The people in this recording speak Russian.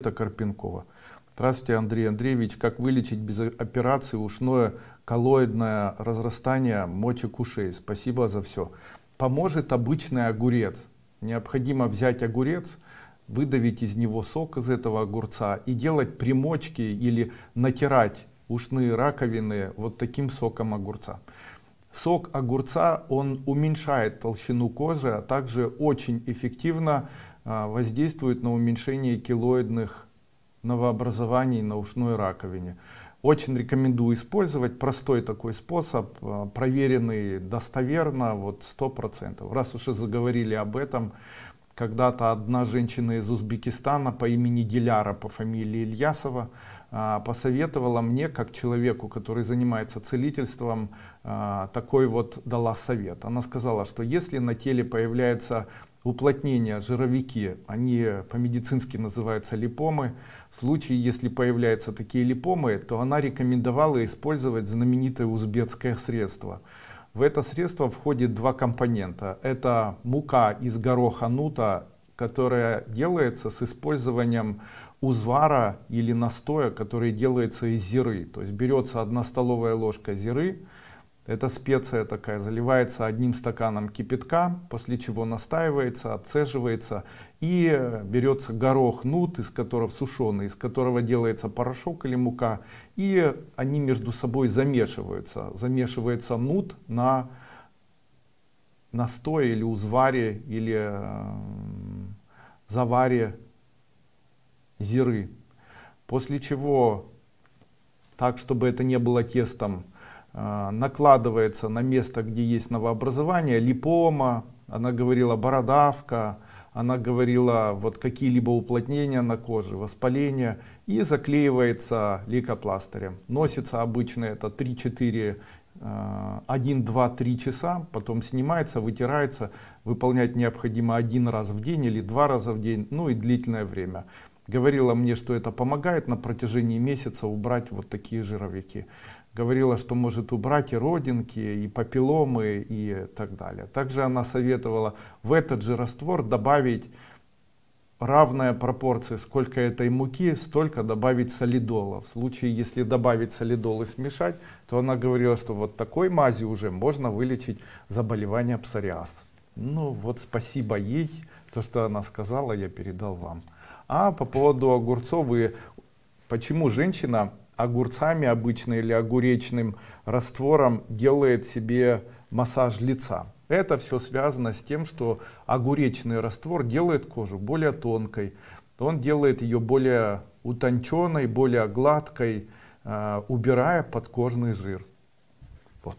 Это Карпенкова. Здравствуйте, Андрей Андреевич. Как вылечить без операции ушное коллоидное разрастание мочек ушей? Спасибо за все. Поможет обычный огурец. Необходимо взять огурец, выдавить из него сок из этого огурца и делать примочки или натирать ушные раковины вот таким соком огурца. Сок огурца, он уменьшает толщину кожи, а также очень эффективно а, воздействует на уменьшение килоидных новообразований на ушной раковине. Очень рекомендую использовать простой такой способ, а, проверенный достоверно, вот 100%. Раз уже заговорили об этом, когда-то одна женщина из Узбекистана по имени Диляра, по фамилии Ильясова, а, посоветовала мне, как человеку, который занимается целительством, а, такой вот дала совет. Она сказала, что если на теле появляется уплотнения, жировики, они по-медицински называются липомы. В случае, если появляются такие липомы, то она рекомендовала использовать знаменитое узбекское средство – в это средство входит два компонента. Это мука из гороха нута, которая делается с использованием узвара или настоя, который делается из зиры. То есть берется одна столовая ложка зиры, это специя такая, заливается одним стаканом кипятка, после чего настаивается, отцеживается и э, берется горох нут, из которого сушеный, из которого делается порошок или мука, и они между собой замешиваются. Замешивается нут на настое или узваре или э, заваре зиры. После чего, так чтобы это не было тестом, Э, накладывается на место, где есть новообразование, липома, она говорила бородавка, она говорила вот какие-либо уплотнения на коже, воспаления и заклеивается лейкопластырем. Носится обычно это 3-4, 1-2-3 э, часа, потом снимается, вытирается, выполнять необходимо один раз в день или два раза в день, ну и длительное время. Говорила мне, что это помогает на протяжении месяца убрать вот такие жировики. Говорила, что может убрать и родинки, и папилломы, и так далее. Также она советовала в этот же раствор добавить равная пропорция, сколько этой муки, столько добавить солидола. В случае, если добавить солидол и смешать, то она говорила, что вот такой мази уже можно вылечить заболевание псориаз. Ну вот спасибо ей, то, что она сказала, я передал вам. А по поводу огурцов и почему женщина огурцами обычно или огуречным раствором делает себе массаж лица. Это все связано с тем, что огуречный раствор делает кожу более тонкой, он делает ее более утонченной, более гладкой, э, убирая подкожный жир. Вот.